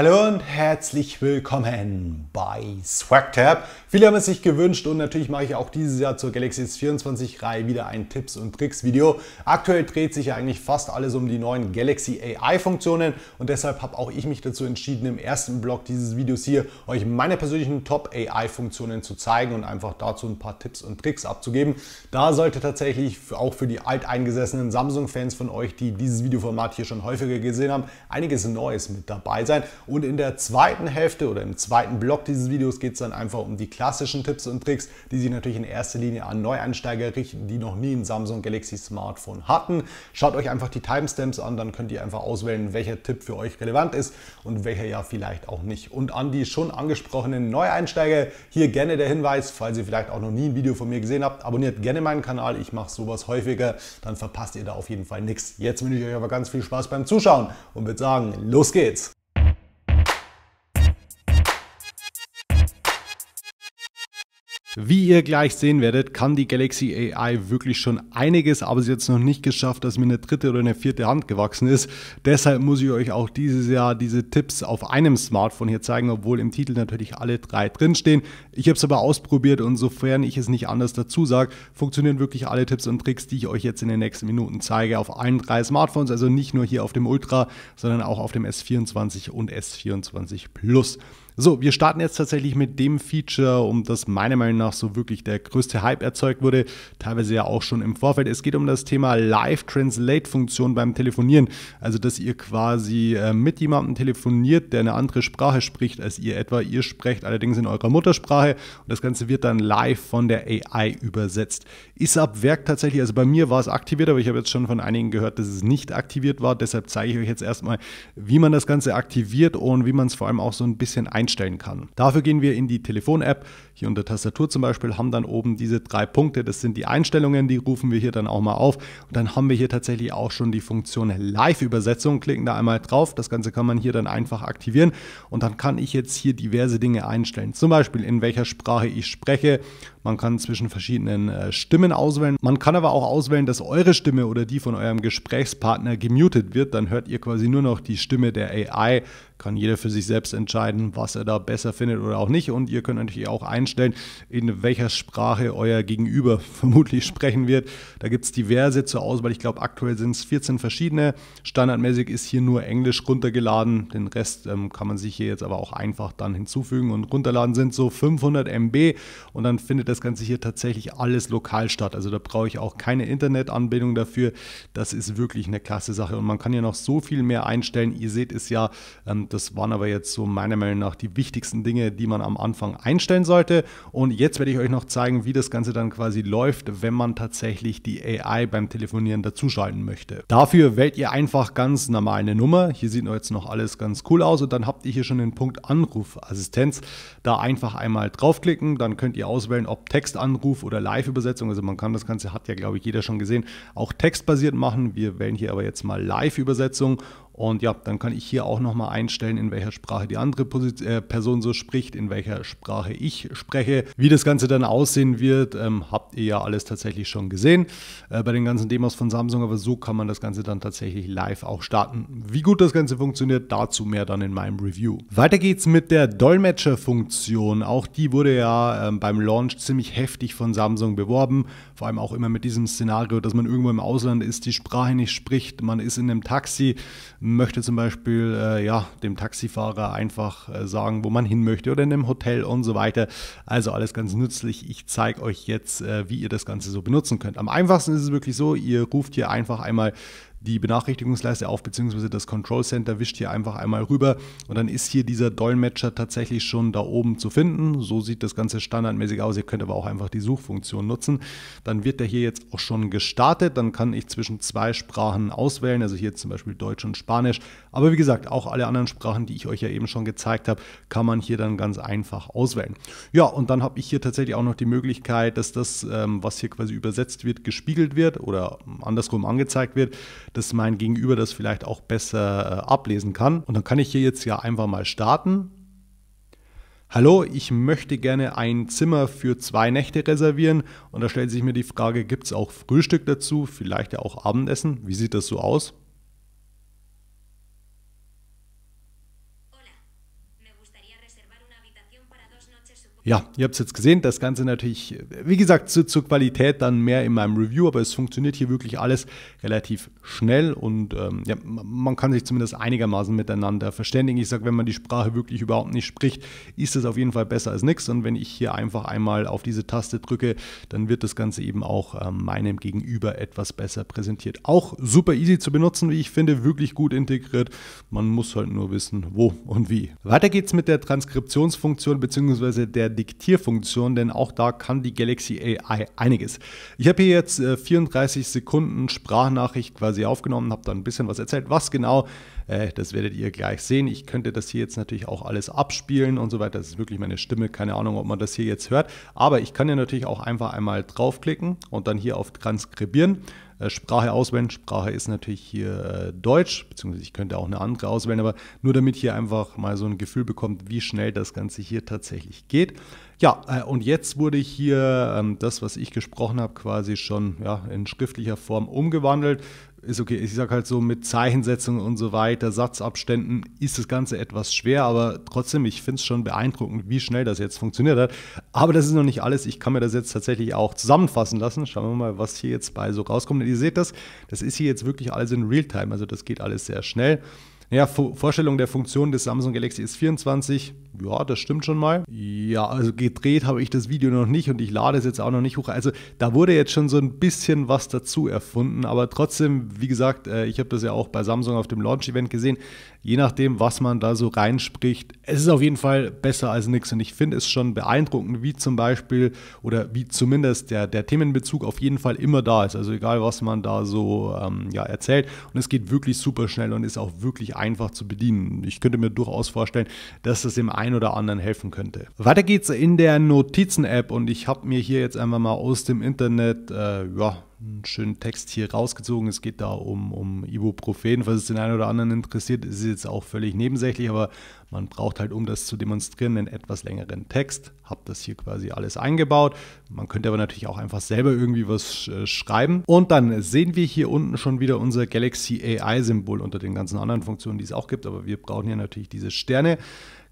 Hallo und herzlich willkommen bei SwagTab. Viele haben es sich gewünscht und natürlich mache ich auch dieses Jahr zur Galaxy S24 Reihe wieder ein Tipps und Tricks Video. Aktuell dreht sich ja eigentlich fast alles um die neuen Galaxy AI Funktionen und deshalb habe auch ich mich dazu entschieden, im ersten Blog dieses Videos hier euch meine persönlichen Top AI Funktionen zu zeigen und einfach dazu ein paar Tipps und Tricks abzugeben. Da sollte tatsächlich auch für die alteingesessenen Samsung Fans von euch, die dieses Videoformat hier schon häufiger gesehen haben, einiges Neues mit dabei sein und in der zweiten Hälfte oder im zweiten Block dieses Videos geht es dann einfach um die klassischen Tipps und Tricks, die sich natürlich in erster Linie an Neueinsteiger richten, die noch nie ein Samsung Galaxy Smartphone hatten. Schaut euch einfach die Timestamps an, dann könnt ihr einfach auswählen, welcher Tipp für euch relevant ist und welcher ja vielleicht auch nicht. Und an die schon angesprochenen Neueinsteiger hier gerne der Hinweis, falls ihr vielleicht auch noch nie ein Video von mir gesehen habt, abonniert gerne meinen Kanal, ich mache sowas häufiger, dann verpasst ihr da auf jeden Fall nichts. Jetzt wünsche ich euch aber ganz viel Spaß beim Zuschauen und würde sagen, los geht's! Wie ihr gleich sehen werdet, kann die Galaxy AI wirklich schon einiges, aber sie hat es noch nicht geschafft, dass mir eine dritte oder eine vierte Hand gewachsen ist. Deshalb muss ich euch auch dieses Jahr diese Tipps auf einem Smartphone hier zeigen, obwohl im Titel natürlich alle drei drinstehen. Ich habe es aber ausprobiert und sofern ich es nicht anders dazu sage, funktionieren wirklich alle Tipps und Tricks, die ich euch jetzt in den nächsten Minuten zeige, auf allen drei Smartphones, also nicht nur hier auf dem Ultra, sondern auch auf dem S24 und S24 Plus. So, wir starten jetzt tatsächlich mit dem Feature, um das meiner Meinung nach so wirklich der größte Hype erzeugt wurde, teilweise ja auch schon im Vorfeld. Es geht um das Thema Live-Translate-Funktion beim Telefonieren. Also, dass ihr quasi äh, mit jemandem telefoniert, der eine andere Sprache spricht als ihr etwa. Ihr sprecht allerdings in eurer Muttersprache und das Ganze wird dann live von der AI übersetzt. Ist ab Werk tatsächlich, also bei mir war es aktiviert, aber ich habe jetzt schon von einigen gehört, dass es nicht aktiviert war. Deshalb zeige ich euch jetzt erstmal, wie man das Ganze aktiviert und wie man es vor allem auch so ein bisschen ein einstellen kann. Dafür gehen wir in die Telefon-App, hier unter Tastatur zum Beispiel, haben dann oben diese drei Punkte, das sind die Einstellungen, die rufen wir hier dann auch mal auf und dann haben wir hier tatsächlich auch schon die Funktion Live-Übersetzung, klicken da einmal drauf, das Ganze kann man hier dann einfach aktivieren und dann kann ich jetzt hier diverse Dinge einstellen, zum Beispiel in welcher Sprache ich spreche, man kann zwischen verschiedenen äh, Stimmen auswählen, man kann aber auch auswählen, dass eure Stimme oder die von eurem Gesprächspartner gemutet wird, dann hört ihr quasi nur noch die Stimme der AI, kann jeder für sich selbst entscheiden, was er da besser findet oder auch nicht. Und ihr könnt natürlich auch einstellen, in welcher Sprache euer Gegenüber vermutlich sprechen wird. Da gibt es diverse zur Auswahl. Ich glaube, aktuell sind es 14 verschiedene. Standardmäßig ist hier nur Englisch runtergeladen. Den Rest ähm, kann man sich hier jetzt aber auch einfach dann hinzufügen und runterladen sind so 500 MB und dann findet das Ganze hier tatsächlich alles lokal statt. Also da brauche ich auch keine Internetanbindung dafür. Das ist wirklich eine klasse Sache und man kann hier noch so viel mehr einstellen. Ihr seht es ja, ähm, das waren aber jetzt so meiner Meinung nach die wichtigsten Dinge, die man am Anfang einstellen sollte. Und jetzt werde ich euch noch zeigen, wie das Ganze dann quasi läuft, wenn man tatsächlich die AI beim Telefonieren dazuschalten möchte. Dafür wählt ihr einfach ganz normal eine Nummer. Hier sieht jetzt noch alles ganz cool aus. Und dann habt ihr hier schon den Punkt Anrufassistenz. Da einfach einmal draufklicken. Dann könnt ihr auswählen, ob Textanruf oder Live-Übersetzung. Also man kann das Ganze, hat ja glaube ich jeder schon gesehen, auch textbasiert machen. Wir wählen hier aber jetzt mal Live-Übersetzung und ja, dann kann ich hier auch nochmal einstellen, in welcher Sprache die andere äh, Person so spricht, in welcher Sprache ich spreche. Wie das Ganze dann aussehen wird, ähm, habt ihr ja alles tatsächlich schon gesehen äh, bei den ganzen Demos von Samsung, aber so kann man das Ganze dann tatsächlich live auch starten. Wie gut das Ganze funktioniert, dazu mehr dann in meinem Review. Weiter geht's mit der Dolmetscher-Funktion. Auch die wurde ja ähm, beim Launch ziemlich heftig von Samsung beworben. Vor allem auch immer mit diesem Szenario, dass man irgendwo im Ausland ist, die Sprache nicht spricht, man ist in einem Taxi möchte zum Beispiel äh, ja, dem Taxifahrer einfach äh, sagen, wo man hin möchte oder in einem Hotel und so weiter. Also alles ganz nützlich. Ich zeige euch jetzt, äh, wie ihr das Ganze so benutzen könnt. Am einfachsten ist es wirklich so, ihr ruft hier einfach einmal die Benachrichtigungsleiste auf, beziehungsweise das Control Center wischt hier einfach einmal rüber und dann ist hier dieser Dolmetscher tatsächlich schon da oben zu finden. So sieht das Ganze standardmäßig aus. Ihr könnt aber auch einfach die Suchfunktion nutzen. Dann wird der hier jetzt auch schon gestartet. Dann kann ich zwischen zwei Sprachen auswählen, also hier zum Beispiel Deutsch und Spanisch. Aber wie gesagt, auch alle anderen Sprachen, die ich euch ja eben schon gezeigt habe, kann man hier dann ganz einfach auswählen. Ja, und dann habe ich hier tatsächlich auch noch die Möglichkeit, dass das, ähm, was hier quasi übersetzt wird, gespiegelt wird oder andersrum angezeigt wird dass mein Gegenüber das vielleicht auch besser äh, ablesen kann. Und dann kann ich hier jetzt ja einfach mal starten. Hallo, ich möchte gerne ein Zimmer für zwei Nächte reservieren. Und da stellt sich mir die Frage, gibt es auch Frühstück dazu, vielleicht ja auch Abendessen? Wie sieht das so aus? ja, ihr habt es jetzt gesehen, das Ganze natürlich, wie gesagt, zu, zur Qualität dann mehr in meinem Review, aber es funktioniert hier wirklich alles relativ schnell und ähm, ja, man kann sich zumindest einigermaßen miteinander verständigen. Ich sage, wenn man die Sprache wirklich überhaupt nicht spricht, ist es auf jeden Fall besser als nichts und wenn ich hier einfach einmal auf diese Taste drücke, dann wird das Ganze eben auch ähm, meinem Gegenüber etwas besser präsentiert. Auch super easy zu benutzen, wie ich finde, wirklich gut integriert. Man muss halt nur wissen, wo und wie. Weiter geht's mit der Transkriptionsfunktion bzw. der Diktierfunktion, denn auch da kann die Galaxy AI einiges. Ich habe hier jetzt 34 äh, Sekunden Sprachnachricht quasi aufgenommen, habe da ein bisschen was erzählt. Was genau, äh, das werdet ihr gleich sehen. Ich könnte das hier jetzt natürlich auch alles abspielen und so weiter. Das ist wirklich meine Stimme. Keine Ahnung, ob man das hier jetzt hört. Aber ich kann ja natürlich auch einfach einmal draufklicken und dann hier auf Transkribieren. Äh, Sprache auswählen. Sprache ist natürlich hier äh, Deutsch, beziehungsweise ich könnte auch eine andere auswählen, aber nur damit ihr einfach mal so ein Gefühl bekommt, wie schnell das Ganze hier tatsächlich geht. Ja, äh, und jetzt wurde hier ähm, das, was ich gesprochen habe, quasi schon ja, in schriftlicher Form umgewandelt. Ist okay, ich sage halt so mit Zeichensetzungen und so weiter, Satzabständen ist das Ganze etwas schwer, aber trotzdem, ich finde es schon beeindruckend, wie schnell das jetzt funktioniert hat. Aber das ist noch nicht alles. Ich kann mir das jetzt tatsächlich auch zusammenfassen lassen. Schauen wir mal, was hier jetzt bei so rauskommt. Und ihr seht das, das ist hier jetzt wirklich alles in Realtime. Also das geht alles sehr schnell. Naja, v Vorstellung der Funktion des Samsung Galaxy S24, ja, das stimmt schon mal. Ja, also gedreht habe ich das Video noch nicht und ich lade es jetzt auch noch nicht hoch. Also da wurde jetzt schon so ein bisschen was dazu erfunden, aber trotzdem, wie gesagt, äh, ich habe das ja auch bei Samsung auf dem Launch-Event gesehen je nachdem, was man da so reinspricht, es ist auf jeden Fall besser als nichts. Und ich finde es schon beeindruckend, wie zum Beispiel oder wie zumindest der, der Themenbezug auf jeden Fall immer da ist. Also egal, was man da so ähm, ja, erzählt. Und es geht wirklich super schnell und ist auch wirklich einfach zu bedienen. Ich könnte mir durchaus vorstellen, dass das dem einen oder anderen helfen könnte. Weiter geht's in der Notizen-App und ich habe mir hier jetzt einfach mal aus dem Internet äh, ja, einen schönen Text hier rausgezogen. Es geht da um, um Ibuprofen, was es den einen oder anderen interessiert. Ist jetzt auch völlig nebensächlich, aber man braucht halt, um das zu demonstrieren, einen etwas längeren Text. Hab das hier quasi alles eingebaut. Man könnte aber natürlich auch einfach selber irgendwie was äh, schreiben. Und dann sehen wir hier unten schon wieder unser Galaxy AI-Symbol unter den ganzen anderen Funktionen, die es auch gibt. Aber wir brauchen hier natürlich diese Sterne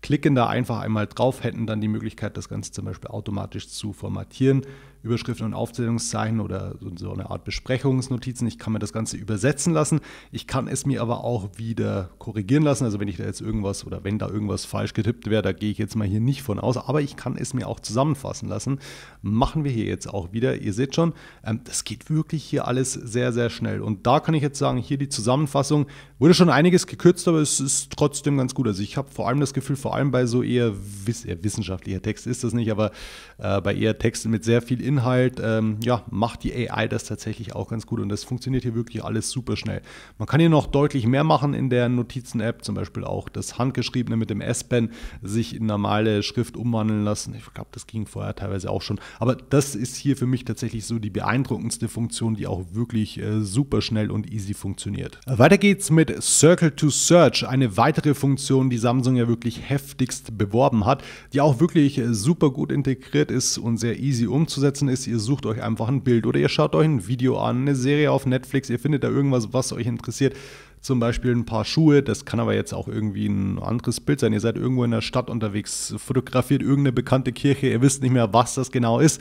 klicken da einfach einmal drauf, hätten dann die Möglichkeit, das Ganze zum Beispiel automatisch zu formatieren. Überschriften und Aufzählungszeichen oder so eine Art Besprechungsnotizen. Ich kann mir das Ganze übersetzen lassen. Ich kann es mir aber auch wieder korrigieren lassen. Also wenn ich da jetzt irgendwas oder wenn da irgendwas falsch getippt wäre, da gehe ich jetzt mal hier nicht von aus. Aber ich kann es mir auch zusammenfassen lassen. Machen wir hier jetzt auch wieder. Ihr seht schon, ähm, das geht wirklich hier alles sehr, sehr schnell. Und da kann ich jetzt sagen, hier die Zusammenfassung wurde schon einiges gekürzt, aber es ist trotzdem ganz gut. Also ich habe vor allem das Gefühl, vor allem bei so eher, wissenschaftlicher Text ist das nicht, aber äh, bei eher Texten mit sehr viel Inhalt, ähm, ja, macht die AI das tatsächlich auch ganz gut und das funktioniert hier wirklich alles super schnell. Man kann hier noch deutlich mehr machen in der Notizen-App, zum Beispiel auch das Handgeschriebene mit dem S-Pen sich in normale Schrift umwandeln lassen. Ich glaube, das ging vorher teilweise auch schon, aber das ist hier für mich tatsächlich so die beeindruckendste Funktion, die auch wirklich äh, super schnell und easy funktioniert. Weiter geht's mit Circle to Search, eine weitere Funktion, die Samsung ja wirklich heftigst beworben hat, die auch wirklich äh, super gut integriert ist und sehr easy umzusetzen umzusetzen ist, ihr sucht euch einfach ein Bild oder ihr schaut euch ein Video an, eine Serie auf Netflix, ihr findet da irgendwas, was euch interessiert zum Beispiel ein paar Schuhe, das kann aber jetzt auch irgendwie ein anderes Bild sein. Ihr seid irgendwo in der Stadt unterwegs, fotografiert irgendeine bekannte Kirche, ihr wisst nicht mehr, was das genau ist,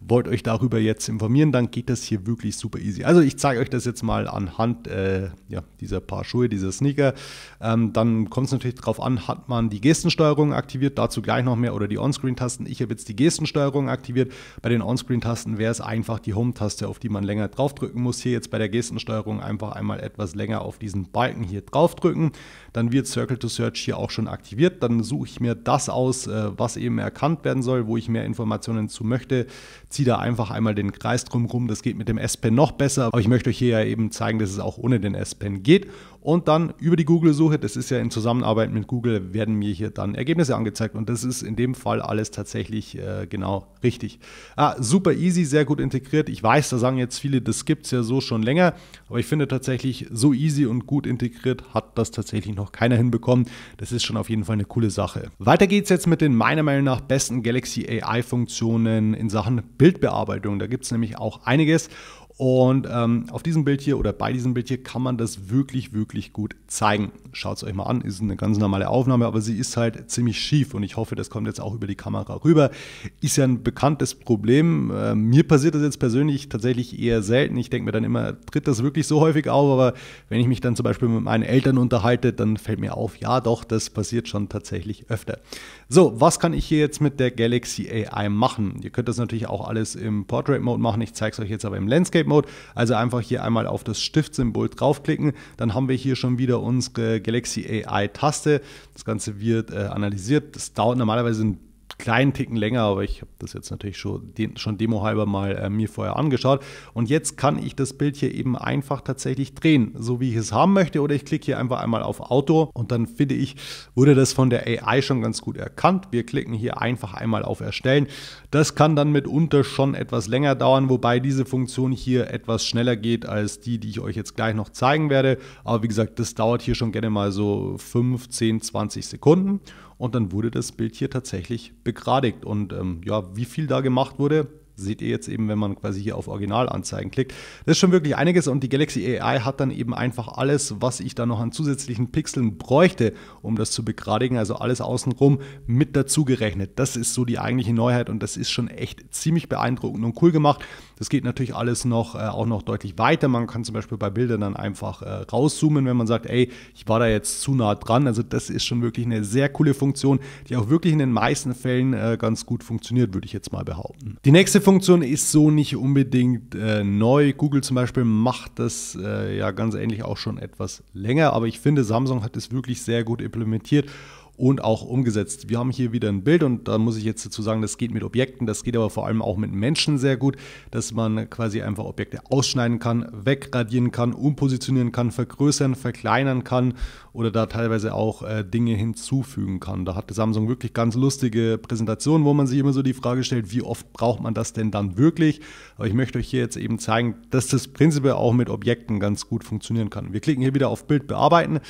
wollt euch darüber jetzt informieren, dann geht das hier wirklich super easy. Also ich zeige euch das jetzt mal anhand äh, ja, dieser paar Schuhe, dieser Sneaker. Ähm, dann kommt es natürlich darauf an, hat man die Gestensteuerung aktiviert, dazu gleich noch mehr, oder die Onscreen-Tasten. Ich habe jetzt die Gestensteuerung aktiviert. Bei den Onscreen-Tasten wäre es einfach die Home-Taste, auf die man länger draufdrücken muss. Hier jetzt bei der Gestensteuerung einfach einmal etwas länger auf diesen diesen Balken hier draufdrücken dann wird Circle to Search hier auch schon aktiviert. Dann suche ich mir das aus, äh, was eben erkannt werden soll, wo ich mehr Informationen zu möchte. Ziehe da einfach einmal den Kreis drumherum. Das geht mit dem S-Pen noch besser, aber ich möchte euch hier ja eben zeigen, dass es auch ohne den S-Pen geht. Und dann über die Google-Suche, das ist ja in Zusammenarbeit mit Google, werden mir hier dann Ergebnisse angezeigt. Und das ist in dem Fall alles tatsächlich äh, genau richtig. Ah, super easy, sehr gut integriert. Ich weiß, da sagen jetzt viele, das gibt es ja so schon länger. Aber ich finde tatsächlich, so easy und gut integriert hat das tatsächlich noch noch keiner hinbekommen. Das ist schon auf jeden Fall eine coole Sache. Weiter geht es jetzt mit den meiner Meinung nach besten Galaxy AI-Funktionen in Sachen Bildbearbeitung. Da gibt es nämlich auch einiges. Und ähm, auf diesem Bild hier oder bei diesem Bild hier kann man das wirklich, wirklich gut zeigen. Schaut es euch mal an, ist eine ganz normale Aufnahme, aber sie ist halt ziemlich schief und ich hoffe, das kommt jetzt auch über die Kamera rüber. Ist ja ein bekanntes Problem. Äh, mir passiert das jetzt persönlich tatsächlich eher selten. Ich denke mir dann immer, tritt das wirklich so häufig auf, aber wenn ich mich dann zum Beispiel mit meinen Eltern unterhalte, dann fällt mir auf, ja doch, das passiert schon tatsächlich öfter. So, was kann ich hier jetzt mit der Galaxy AI machen? Ihr könnt das natürlich auch alles im Portrait Mode machen. Ich zeige es euch jetzt aber im Landscape. Landscape Mode. Also einfach hier einmal auf das Stiftsymbol draufklicken. Dann haben wir hier schon wieder unsere Galaxy AI Taste. Das Ganze wird äh, analysiert. Das dauert normalerweise ein kleinen Ticken länger, aber ich habe das jetzt natürlich schon, den, schon demohalber mal äh, mir vorher angeschaut. Und jetzt kann ich das Bild hier eben einfach tatsächlich drehen, so wie ich es haben möchte. Oder ich klicke hier einfach einmal auf Auto und dann finde ich, wurde das von der AI schon ganz gut erkannt. Wir klicken hier einfach einmal auf Erstellen. Das kann dann mitunter schon etwas länger dauern, wobei diese Funktion hier etwas schneller geht als die, die ich euch jetzt gleich noch zeigen werde. Aber wie gesagt, das dauert hier schon gerne mal so 15, 20 Sekunden. Und dann wurde das Bild hier tatsächlich begradigt. Und ähm, ja, wie viel da gemacht wurde, seht ihr jetzt eben, wenn man quasi hier auf Originalanzeigen klickt. Das ist schon wirklich einiges und die Galaxy AI hat dann eben einfach alles, was ich da noch an zusätzlichen Pixeln bräuchte, um das zu begradigen, also alles außenrum mit dazu gerechnet. Das ist so die eigentliche Neuheit und das ist schon echt ziemlich beeindruckend und cool gemacht. Das geht natürlich alles noch, äh, auch noch deutlich weiter. Man kann zum Beispiel bei Bildern dann einfach äh, rauszoomen, wenn man sagt, ey, ich war da jetzt zu nah dran. Also das ist schon wirklich eine sehr coole Funktion, die auch wirklich in den meisten Fällen äh, ganz gut funktioniert, würde ich jetzt mal behaupten. Die nächste Funktion ist so nicht unbedingt äh, neu. Google zum Beispiel macht das äh, ja ganz ähnlich auch schon etwas länger, aber ich finde, Samsung hat es wirklich sehr gut implementiert und auch umgesetzt. Wir haben hier wieder ein Bild und da muss ich jetzt dazu sagen, das geht mit Objekten, das geht aber vor allem auch mit Menschen sehr gut, dass man quasi einfach Objekte ausschneiden kann, wegradieren kann, umpositionieren kann, vergrößern, verkleinern kann oder da teilweise auch äh, Dinge hinzufügen kann. Da hatte Samsung wirklich ganz lustige Präsentationen, wo man sich immer so die Frage stellt, wie oft braucht man das denn dann wirklich? Aber ich möchte euch hier jetzt eben zeigen, dass das prinzipiell auch mit Objekten ganz gut funktionieren kann. Wir klicken hier wieder auf Bild bearbeiten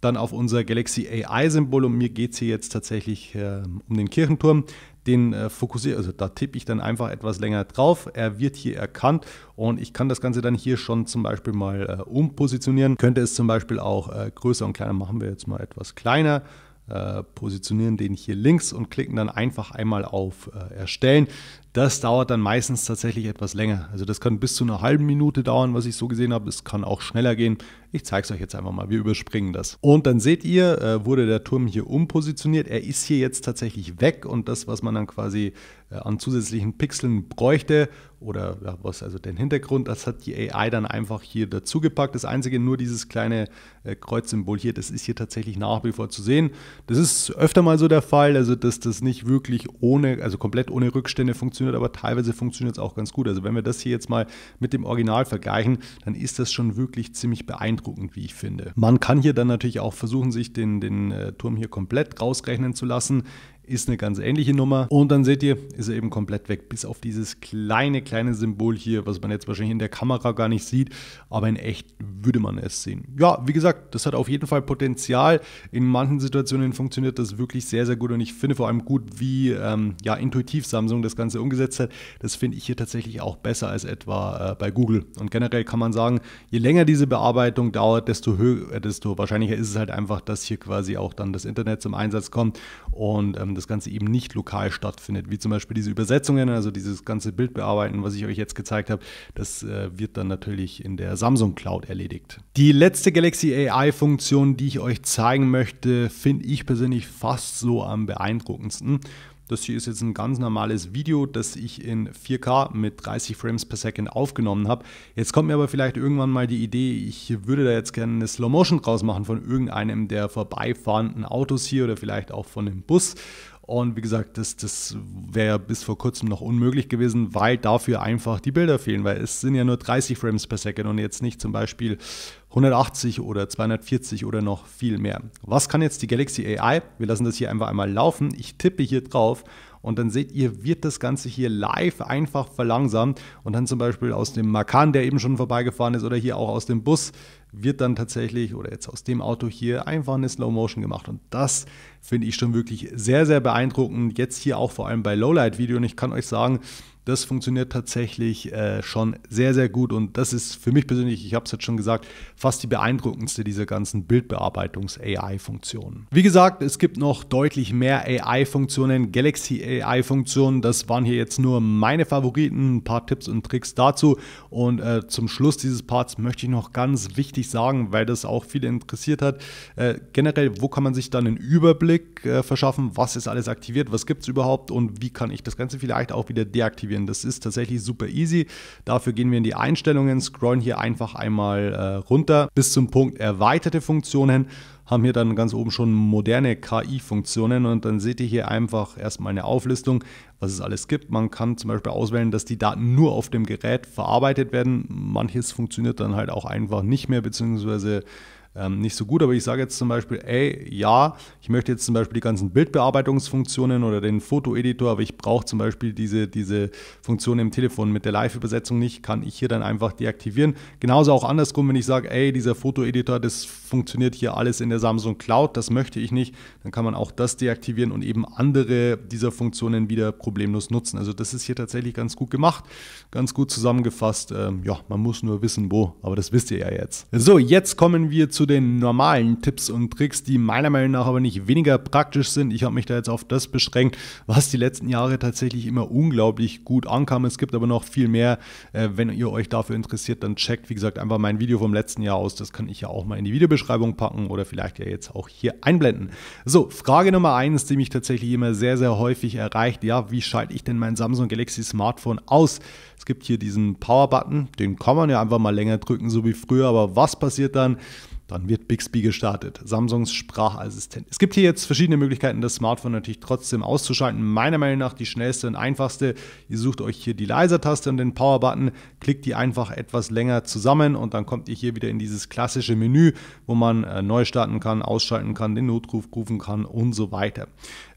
dann auf unser Galaxy AI-Symbol und mir geht es hier jetzt tatsächlich äh, um den Kirchenturm. Den äh, fokussiere, also da tippe ich dann einfach etwas länger drauf. Er wird hier erkannt und ich kann das Ganze dann hier schon zum Beispiel mal äh, umpositionieren. Könnte es zum Beispiel auch äh, größer und kleiner machen. Wir jetzt mal etwas kleiner äh, positionieren den hier links und klicken dann einfach einmal auf äh, Erstellen. Das dauert dann meistens tatsächlich etwas länger. Also das kann bis zu einer halben Minute dauern, was ich so gesehen habe. Es kann auch schneller gehen. Ich zeige es euch jetzt einfach mal. Wir überspringen das. Und dann seht ihr, äh, wurde der Turm hier umpositioniert. Er ist hier jetzt tatsächlich weg und das, was man dann quasi äh, an zusätzlichen Pixeln bräuchte oder ja, was also den Hintergrund, das hat die AI dann einfach hier dazu gepackt. Das Einzige, nur dieses kleine äh, Kreuzsymbol hier, das ist hier tatsächlich nach wie vor zu sehen. Das ist öfter mal so der Fall, also dass das nicht wirklich ohne, also komplett ohne Rückstände funktioniert funktioniert, aber teilweise funktioniert es auch ganz gut. Also wenn wir das hier jetzt mal mit dem Original vergleichen, dann ist das schon wirklich ziemlich beeindruckend, wie ich finde. Man kann hier dann natürlich auch versuchen, sich den, den äh, Turm hier komplett rausrechnen zu lassen ist eine ganz ähnliche Nummer. Und dann seht ihr, ist er eben komplett weg, bis auf dieses kleine, kleine Symbol hier, was man jetzt wahrscheinlich in der Kamera gar nicht sieht, aber in echt würde man es sehen. Ja, wie gesagt, das hat auf jeden Fall Potenzial. In manchen Situationen funktioniert das wirklich sehr, sehr gut und ich finde vor allem gut, wie ähm, ja, intuitiv Samsung das Ganze umgesetzt hat. Das finde ich hier tatsächlich auch besser als etwa äh, bei Google. Und generell kann man sagen, je länger diese Bearbeitung dauert, desto höher, äh, desto wahrscheinlicher ist es halt einfach, dass hier quasi auch dann das Internet zum Einsatz kommt und ähm, das Ganze eben nicht lokal stattfindet, wie zum Beispiel diese Übersetzungen, also dieses ganze Bildbearbeiten, was ich euch jetzt gezeigt habe, das äh, wird dann natürlich in der Samsung Cloud erledigt. Die letzte Galaxy AI-Funktion, die ich euch zeigen möchte, finde ich persönlich fast so am beeindruckendsten. Das hier ist jetzt ein ganz normales Video, das ich in 4K mit 30 Frames per Second aufgenommen habe. Jetzt kommt mir aber vielleicht irgendwann mal die Idee, ich würde da jetzt gerne eine Slow Motion draus machen von irgendeinem der vorbeifahrenden Autos hier oder vielleicht auch von dem Bus. Und wie gesagt, das, das wäre bis vor kurzem noch unmöglich gewesen, weil dafür einfach die Bilder fehlen, weil es sind ja nur 30 Frames per Second und jetzt nicht zum Beispiel 180 oder 240 oder noch viel mehr. Was kann jetzt die Galaxy AI? Wir lassen das hier einfach einmal laufen. Ich tippe hier drauf und dann seht ihr, wird das Ganze hier live einfach verlangsamt und dann zum Beispiel aus dem Makan, der eben schon vorbeigefahren ist oder hier auch aus dem Bus, wird dann tatsächlich oder jetzt aus dem Auto hier einfach eine Slow Motion gemacht. Und das finde ich schon wirklich sehr, sehr beeindruckend. Jetzt hier auch vor allem bei Lowlight-Video. Und ich kann euch sagen, das funktioniert tatsächlich äh, schon sehr, sehr gut. Und das ist für mich persönlich, ich habe es jetzt schon gesagt, fast die beeindruckendste dieser ganzen Bildbearbeitungs-AI-Funktionen. Wie gesagt, es gibt noch deutlich mehr AI-Funktionen, Galaxy AI-Funktionen. Das waren hier jetzt nur meine Favoriten, ein paar Tipps und Tricks dazu. Und äh, zum Schluss dieses Parts möchte ich noch ganz wichtig richtig sagen, weil das auch viele interessiert hat. Äh, generell, wo kann man sich dann einen Überblick äh, verschaffen? Was ist alles aktiviert? Was gibt es überhaupt? Und wie kann ich das Ganze vielleicht auch wieder deaktivieren? Das ist tatsächlich super easy. Dafür gehen wir in die Einstellungen, scrollen hier einfach einmal äh, runter bis zum Punkt erweiterte Funktionen haben hier dann ganz oben schon moderne KI-Funktionen und dann seht ihr hier einfach erstmal eine Auflistung, was es alles gibt. Man kann zum Beispiel auswählen, dass die Daten nur auf dem Gerät verarbeitet werden. Manches funktioniert dann halt auch einfach nicht mehr, beziehungsweise ähm, nicht so gut. Aber ich sage jetzt zum Beispiel, ey, ja, ich möchte jetzt zum Beispiel die ganzen Bildbearbeitungsfunktionen oder den Fotoeditor, aber ich brauche zum Beispiel diese, diese Funktion im Telefon mit der Live-Übersetzung nicht, kann ich hier dann einfach deaktivieren. Genauso auch andersrum, wenn ich sage, ey, dieser Fotoeditor, das funktioniert hier alles in der Samsung Cloud, das möchte ich nicht, dann kann man auch das deaktivieren und eben andere dieser Funktionen wieder problemlos nutzen. Also das ist hier tatsächlich ganz gut gemacht, ganz gut zusammengefasst. Ähm, ja, man muss nur wissen, wo, aber das wisst ihr ja jetzt. So, jetzt kommen wir zu den normalen Tipps und Tricks, die meiner Meinung nach aber nicht weniger praktisch sind. Ich habe mich da jetzt auf das beschränkt, was die letzten Jahre tatsächlich immer unglaublich gut ankam. Es gibt aber noch viel mehr. Äh, wenn ihr euch dafür interessiert, dann checkt, wie gesagt, einfach mein Video vom letzten Jahr aus. Das kann ich ja auch mal in die Videobeschreibung packen oder vielleicht ja jetzt auch hier einblenden. So, Frage Nummer eins, die mich tatsächlich immer sehr, sehr häufig erreicht. Ja, wie schalte ich denn mein Samsung Galaxy Smartphone aus? Es gibt hier diesen Power-Button, den kann man ja einfach mal länger drücken, so wie früher. Aber was passiert dann? Dann wird Bixby gestartet, Samsungs Sprachassistent. Es gibt hier jetzt verschiedene Möglichkeiten, das Smartphone natürlich trotzdem auszuschalten. Meiner Meinung nach die schnellste und einfachste. Ihr sucht euch hier die Leiser-Taste und den Power-Button, klickt die einfach etwas länger zusammen und dann kommt ihr hier wieder in dieses klassische Menü, wo man äh, neu starten kann, ausschalten kann, den Notruf rufen kann und so weiter.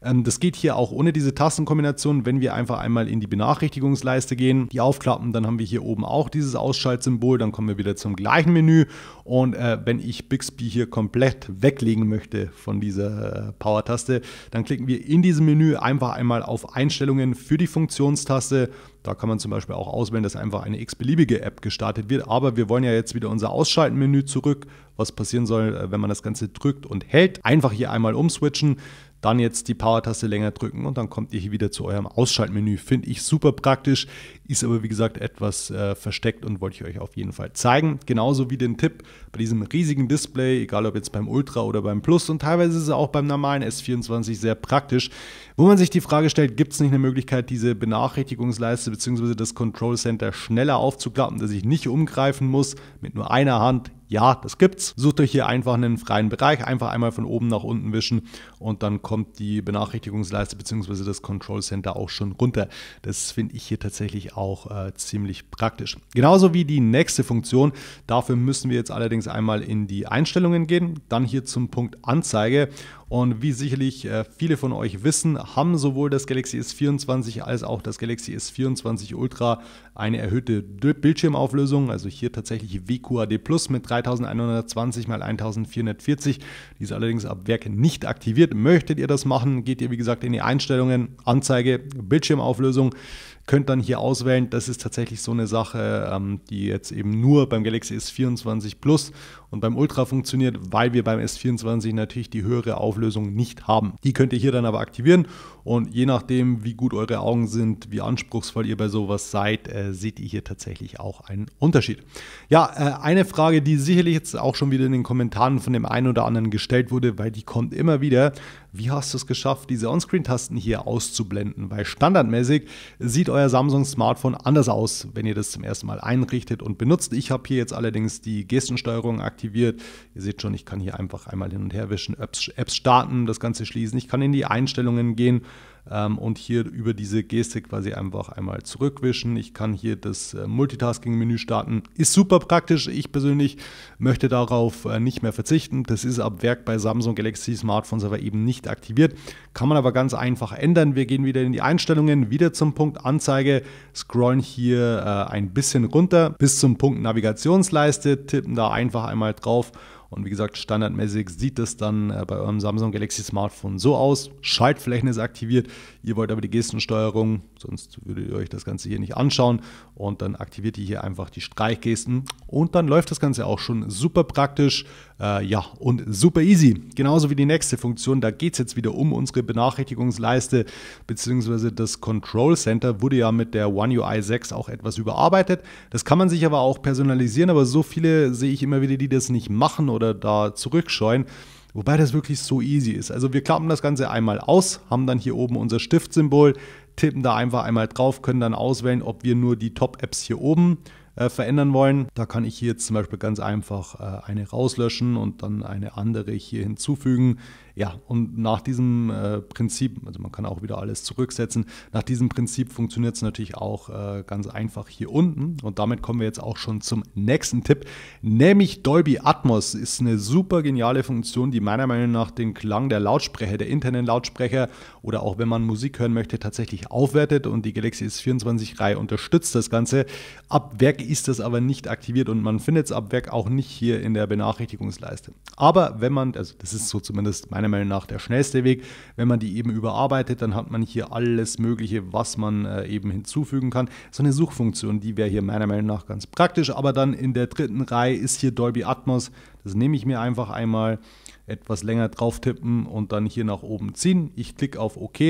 Ähm, das geht hier auch ohne diese Tastenkombination. Wenn wir einfach einmal in die Benachrichtigungsleiste gehen, die aufklappen, dann haben wir hier oben auch dieses Ausschaltsymbol, dann kommen wir wieder zum gleichen Menü und äh, wenn ich Bixby hier komplett weglegen möchte von dieser äh, Power-Taste, dann klicken wir in diesem Menü einfach einmal auf Einstellungen für die Funktionstaste. Da kann man zum Beispiel auch auswählen, dass einfach eine x-beliebige App gestartet wird. Aber wir wollen ja jetzt wieder unser Ausschalten-Menü zurück, was passieren soll, äh, wenn man das Ganze drückt und hält. Einfach hier einmal umswitchen dann jetzt die Power-Taste länger drücken und dann kommt ihr hier wieder zu eurem Ausschaltmenü. Finde ich super praktisch, ist aber wie gesagt etwas äh, versteckt und wollte ich euch auf jeden Fall zeigen. Genauso wie den Tipp bei diesem riesigen Display, egal ob jetzt beim Ultra oder beim Plus und teilweise ist es auch beim normalen S24 sehr praktisch, wo man sich die Frage stellt, gibt es nicht eine Möglichkeit, diese Benachrichtigungsleiste bzw. das Control Center schneller aufzuklappen, dass ich nicht umgreifen muss mit nur einer Hand. Ja, das gibt's. Sucht euch hier einfach einen freien Bereich, einfach einmal von oben nach unten wischen und dann kommt die Benachrichtigungsleiste bzw. das Control Center auch schon runter. Das finde ich hier tatsächlich auch äh, ziemlich praktisch. Genauso wie die nächste Funktion. Dafür müssen wir jetzt allerdings einmal in die Einstellungen gehen, dann hier zum Punkt Anzeige und wie sicherlich äh, viele von euch wissen, haben sowohl das Galaxy S24 als auch das Galaxy S24 Ultra eine erhöhte Bildschirmauflösung, also hier tatsächlich WQAD Plus mit 3120 x 1440. Die ist allerdings ab Werk nicht aktiviert Möchtet ihr das machen, geht ihr wie gesagt in die Einstellungen, Anzeige, Bildschirmauflösung, könnt dann hier auswählen. Das ist tatsächlich so eine Sache, ähm, die jetzt eben nur beim Galaxy S24 Plus und beim Ultra funktioniert, weil wir beim S24 natürlich die höhere Auflösung nicht haben. Die könnt ihr hier dann aber aktivieren und je nachdem, wie gut eure Augen sind, wie anspruchsvoll ihr bei sowas seid, äh, seht ihr hier tatsächlich auch einen Unterschied. Ja, äh, eine Frage, die sicherlich jetzt auch schon wieder in den Kommentaren von dem einen oder anderen gestellt wurde, weil die kommt immer wieder wie hast du es geschafft, diese Onscreen-Tasten hier auszublenden? Weil standardmäßig sieht euer Samsung-Smartphone anders aus, wenn ihr das zum ersten Mal einrichtet und benutzt. Ich habe hier jetzt allerdings die Gestensteuerung aktiviert. Ihr seht schon, ich kann hier einfach einmal hin und her wischen, Apps, starten, das Ganze schließen. Ich kann in die Einstellungen gehen ähm, und hier über diese Geste quasi einfach einmal zurückwischen. Ich kann hier das äh, Multitasking-Menü starten. Ist super praktisch. Ich persönlich möchte darauf äh, nicht mehr verzichten. Das ist ab Werk bei Samsung Galaxy Smartphones aber eben nicht aktiviert. Kann man aber ganz einfach ändern. Wir gehen wieder in die Einstellungen, wieder zum Punkt Anzeige, scrollen hier äh, ein bisschen runter bis zum Punkt Navigationsleiste, tippen da einfach einmal drauf und wie gesagt, standardmäßig sieht es dann äh, bei eurem Samsung Galaxy Smartphone so aus. Schaltflächen ist aktiviert. Ihr wollt aber die Gestensteuerung, sonst würdet ihr euch das Ganze hier nicht anschauen. Und dann aktiviert ihr hier einfach die Streichgesten und dann läuft das Ganze auch schon super praktisch. Äh, ja, und super easy. Genauso wie die nächste Funktion, da geht es jetzt wieder um unsere Benachrichtigungsleiste beziehungsweise das Control Center wurde ja mit der One UI 6 auch etwas überarbeitet. Das kann man sich aber auch personalisieren, aber so viele sehe ich immer wieder, die das nicht machen oder da zurückscheuen. Wobei das wirklich so easy ist. Also wir klappen das Ganze einmal aus, haben dann hier oben unser Stiftsymbol, tippen da einfach einmal drauf, können dann auswählen, ob wir nur die Top-Apps hier oben äh, verändern wollen. Da kann ich hier jetzt zum Beispiel ganz einfach äh, eine rauslöschen und dann eine andere hier hinzufügen. Ja, und nach diesem äh, Prinzip, also man kann auch wieder alles zurücksetzen, nach diesem Prinzip funktioniert es natürlich auch äh, ganz einfach hier unten. Und damit kommen wir jetzt auch schon zum nächsten Tipp, nämlich Dolby Atmos ist eine super geniale Funktion, die meiner Meinung nach den Klang der Lautsprecher, der internen Lautsprecher oder auch wenn man Musik hören möchte, tatsächlich aufwertet und die Galaxy S24-Reihe unterstützt das Ganze. Ab Werk ist das aber nicht aktiviert und man findet es ab Werk auch nicht hier in der Benachrichtigungsleiste. Aber wenn man, also das ist so zumindest meine meiner Meinung nach der schnellste Weg. Wenn man die eben überarbeitet, dann hat man hier alles Mögliche, was man äh, eben hinzufügen kann. So eine Suchfunktion, die wäre hier meiner Meinung nach ganz praktisch. Aber dann in der dritten Reihe ist hier Dolby Atmos. Das nehme ich mir einfach einmal etwas länger drauf tippen und dann hier nach oben ziehen. Ich klicke auf OK.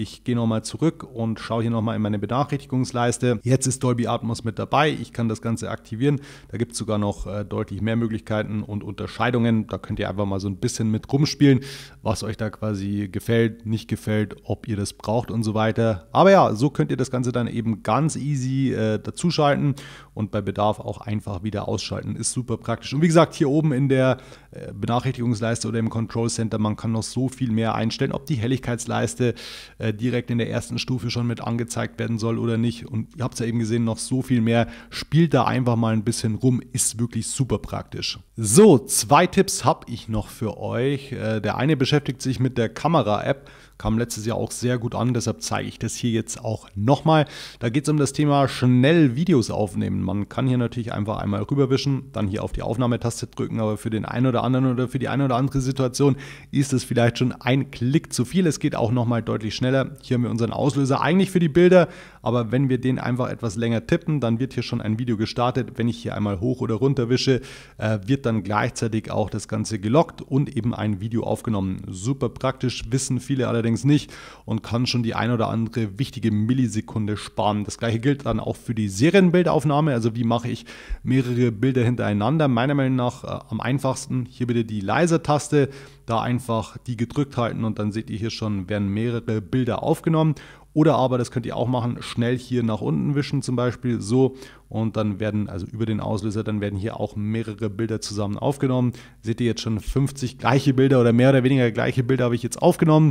Ich gehe nochmal zurück und schaue hier nochmal in meine Benachrichtigungsleiste. Jetzt ist Dolby Atmos mit dabei. Ich kann das Ganze aktivieren. Da gibt es sogar noch äh, deutlich mehr Möglichkeiten und Unterscheidungen. Da könnt ihr einfach mal so ein bisschen mit rumspielen, was euch da quasi gefällt, nicht gefällt, ob ihr das braucht und so weiter. Aber ja, so könnt ihr das Ganze dann eben ganz easy äh, dazuschalten und bei Bedarf auch einfach wieder ausschalten. Ist super praktisch. Und wie gesagt, hier oben in der äh, Benachrichtigungsleiste oder im Control Center, man kann noch so viel mehr einstellen, ob die Helligkeitsleiste, äh, direkt in der ersten Stufe schon mit angezeigt werden soll oder nicht. Und ihr habt es ja eben gesehen, noch so viel mehr. Spielt da einfach mal ein bisschen rum, ist wirklich super praktisch. So, zwei Tipps habe ich noch für euch. Äh, der eine beschäftigt sich mit der Kamera-App. Kam letztes Jahr auch sehr gut an, deshalb zeige ich das hier jetzt auch nochmal. Da geht es um das Thema schnell Videos aufnehmen. Man kann hier natürlich einfach einmal rüberwischen, dann hier auf die Aufnahmetaste drücken, aber für den einen oder anderen oder für die eine oder andere Situation ist es vielleicht schon ein Klick zu viel. Es geht auch nochmal deutlich schneller. Hier haben wir unseren Auslöser eigentlich für die Bilder, aber wenn wir den einfach etwas länger tippen, dann wird hier schon ein Video gestartet. Wenn ich hier einmal hoch oder runter wische, äh, wird dann gleichzeitig auch das Ganze gelockt und eben ein Video aufgenommen. Super praktisch, wissen viele allerdings nicht und kann schon die ein oder andere wichtige Millisekunde sparen. Das gleiche gilt dann auch für die Serienbildaufnahme. Also wie mache ich mehrere Bilder hintereinander? Meiner Meinung nach äh, am einfachsten hier bitte die Leiser-Taste. Da einfach die gedrückt halten und dann seht ihr hier schon, werden mehrere Bilder aufgenommen oder aber, das könnt ihr auch machen, schnell hier nach unten wischen zum Beispiel so und dann werden, also über den Auslöser, dann werden hier auch mehrere Bilder zusammen aufgenommen. Seht ihr jetzt schon 50 gleiche Bilder oder mehr oder weniger gleiche Bilder habe ich jetzt aufgenommen.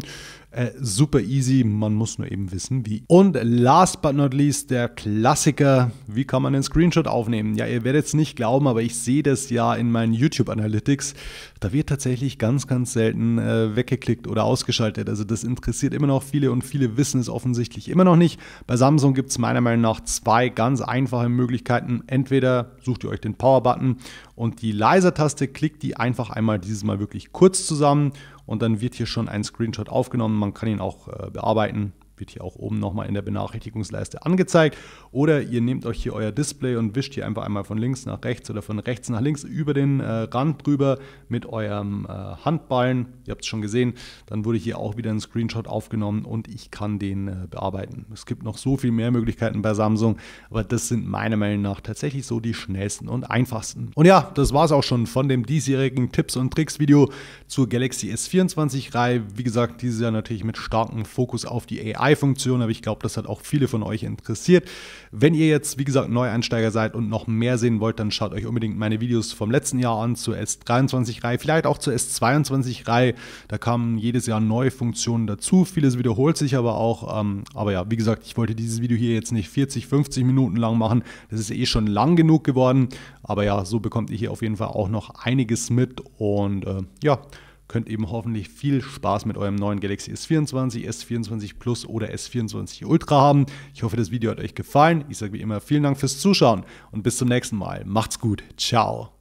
Äh, super easy, man muss nur eben wissen, wie. Und last but not least, der Klassiker, wie kann man einen Screenshot aufnehmen? Ja, ihr werdet es nicht glauben, aber ich sehe das ja in meinen YouTube Analytics. Da wird tatsächlich ganz, ganz selten äh, weggeklickt oder ausgeschaltet. Also das interessiert immer noch viele und viele wissen es offensichtlich immer noch nicht. Bei Samsung gibt es meiner Meinung nach zwei ganz einfache Möglichkeiten, Möglichkeiten. Entweder sucht ihr euch den Power-Button und die Leiser-Taste, klickt die einfach einmal dieses Mal wirklich kurz zusammen und dann wird hier schon ein Screenshot aufgenommen. Man kann ihn auch äh, bearbeiten wird hier auch oben nochmal in der Benachrichtigungsleiste angezeigt. Oder ihr nehmt euch hier euer Display und wischt hier einfach einmal von links nach rechts oder von rechts nach links über den äh, Rand drüber mit eurem äh, Handballen. Ihr habt es schon gesehen. Dann wurde hier auch wieder ein Screenshot aufgenommen und ich kann den äh, bearbeiten. Es gibt noch so viel mehr Möglichkeiten bei Samsung, aber das sind meiner Meinung nach tatsächlich so die schnellsten und einfachsten. Und ja, das war es auch schon von dem diesjährigen Tipps und Tricks Video zur Galaxy S24-Reihe. Wie gesagt, dieses Jahr natürlich mit starkem Fokus auf die AI funktion aber ich glaube, das hat auch viele von euch interessiert. Wenn ihr jetzt, wie gesagt, Neueinsteiger seid und noch mehr sehen wollt, dann schaut euch unbedingt meine Videos vom letzten Jahr an zur S23-Reihe, vielleicht auch zur S22-Reihe. Da kamen jedes Jahr neue Funktionen dazu. Vieles wiederholt sich aber auch. Ähm, aber ja, wie gesagt, ich wollte dieses Video hier jetzt nicht 40, 50 Minuten lang machen. Das ist eh schon lang genug geworden. Aber ja, so bekommt ihr hier auf jeden Fall auch noch einiges mit. Und äh, ja, könnt eben hoffentlich viel Spaß mit eurem neuen Galaxy S24, S24 Plus oder S24 Ultra haben. Ich hoffe, das Video hat euch gefallen. Ich sage wie immer vielen Dank fürs Zuschauen und bis zum nächsten Mal. Macht's gut. Ciao.